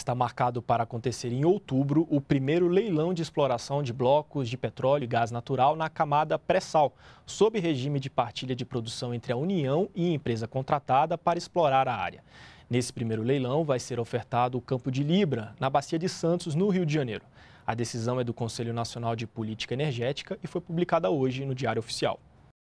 Está marcado para acontecer em outubro o primeiro leilão de exploração de blocos de petróleo e gás natural na camada pré-sal, sob regime de partilha de produção entre a União e a empresa contratada para explorar a área. Nesse primeiro leilão vai ser ofertado o campo de Libra, na Bacia de Santos, no Rio de Janeiro. A decisão é do Conselho Nacional de Política Energética e foi publicada hoje no Diário Oficial.